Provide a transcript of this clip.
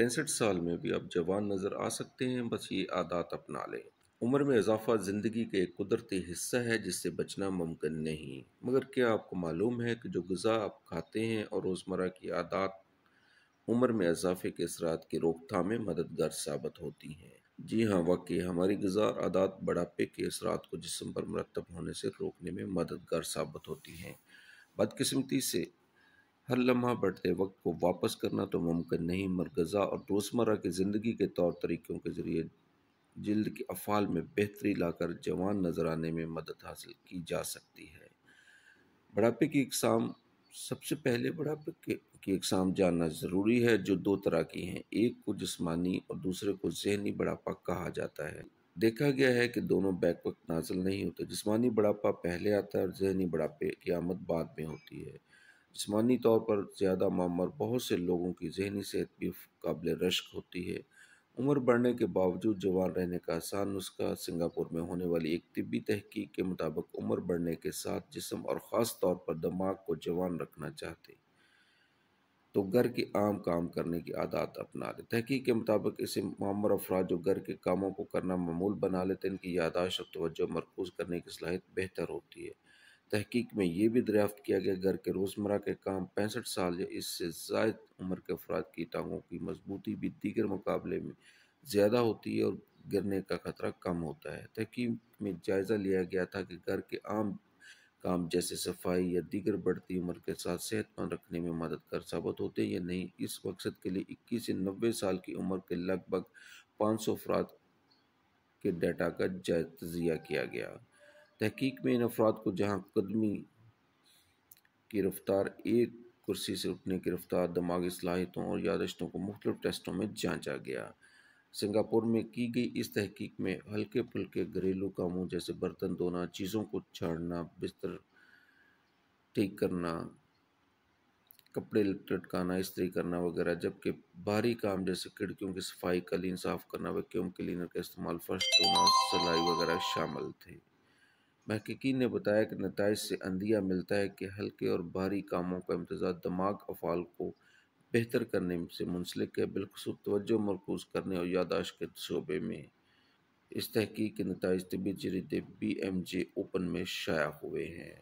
पैंसठ साल में भी आप जवान नज़र आ सकते हैं बस ये आदत अपना लें उम्र में इजाफा ज़िंदगी का एक कुदरती हिस्सा है जिससे बचना मुमकिन नहीं मगर क्या आपको मालूम है कि जो गज़ा आप खाते हैं और रोज़मर्रा की आदत उम्र में इजाफे के असरात की रोकथाम में मददगार साबित होती हैं जी हाँ वाकई हमारी गज़ा आदत बढ़ापे के असरात को जिसम पर मरतब होने से रोकने में मददगार साबित होती हैं बदकस्मती से हर लम्हा बढ़ते वक्त को वापस करना तो मुमकिन नहीं मरकज़ा और रोज़मर्रा की ज़िंदगी के तौर तरीक़ों के ज़रिए जल्द के अफ़ाल में बेहतरी लाकर जवान नज़र आने में मदद हासिल की जा सकती है बढ़ापे की इकसाम सबसे पहले बढ़ापे के की इकसाम जानना ज़रूरी है जो दो तरह की हैं एक को जिस्मानी और दूसरे को जहनी बढ़ापा कहा जाता है देखा गया है कि दोनों बैक वक्त नाजिल नहीं होते जिस्मानी बढ़ापा पहले आता है और जहनी बढ़ापे की आमद बाद में होती है जिसमानी तौर पर ज़्यादा मामर बहुत से लोगों की जहनी सेहत भी काबिल रश्क होती है उम्र बढ़ने के बावजूद जवान रहने का आसान नुस्खा सिंगापुर में होने वाली एक तबी तहकी के मुताबिक उम्र बढ़ने के साथ जिसम और ख़ास तौर पर दिमाग को जवान रखना चाहते तो घर के आम काम करने की आदत अपना लें तहकीक के मुताबिक इसे मामर अफराद जो घर के कामों को करना मामूल बना लेते हैं इनकी यादाश्त और तोज्जो मरकूज़ करने की सलाहियत बेहतर होती है तहकीक में ये भी दरियाफ्त किया गया घर के रोज़मर्रा के काम पैंसठ साल या इससे जायद उम्र के अफराद की टांगों की मजबूती भी दीगर मुकाबले में ज़्यादा होती है और गिरने का खतरा कम होता है तहकीक में जायज़ा लिया गया था कि घर के आम काम जैसे सफाई या दीगर बढ़ती उम्र के साथ सेहतमंद रखने में मददगार साबित होते या नहीं इस मकसद के लिए इक्कीस से नब्बे साल की उम्र के लगभग पाँच सौ अफराद के डाटा का जायजिया किया गया तहकीक में इन अफराद को जहाँ कदमी की रफ्तार एक कुर्सी से उठने की रफ्तार दिमागी सलाहितों और यादश्तों को मुख्तु टेस्टों में जांचा गया सिंगापुर में की गई इस तहकीक में हल्के फुल्के घरेलू कामों जैसे बर्तन धोना चीज़ों को छाड़ना बिस्तर ठीक करना कपड़े लटकाना इस्त्री करना वगैरह जबकि भारी काम जैसे खिड़कियों की सफाई कलीन साफ करना वैक्यूम क्लीनर का इस्तेमाल फर्श धोना सिलाई वगैरह शामिल थे महकिन ने बताया कि नतज से अंदिया मिलता है कि हल्के और भारी कामों का इम्तज़ा दिमाग अफाल को बेहतर करने से मुंसलिक है बिलखसूब तोज्जो मरकूज करने और यादाश्त के शोबे में इस तहकीक के नतज तबी जरीद बी एम जे ओपन में शाया हुए हैं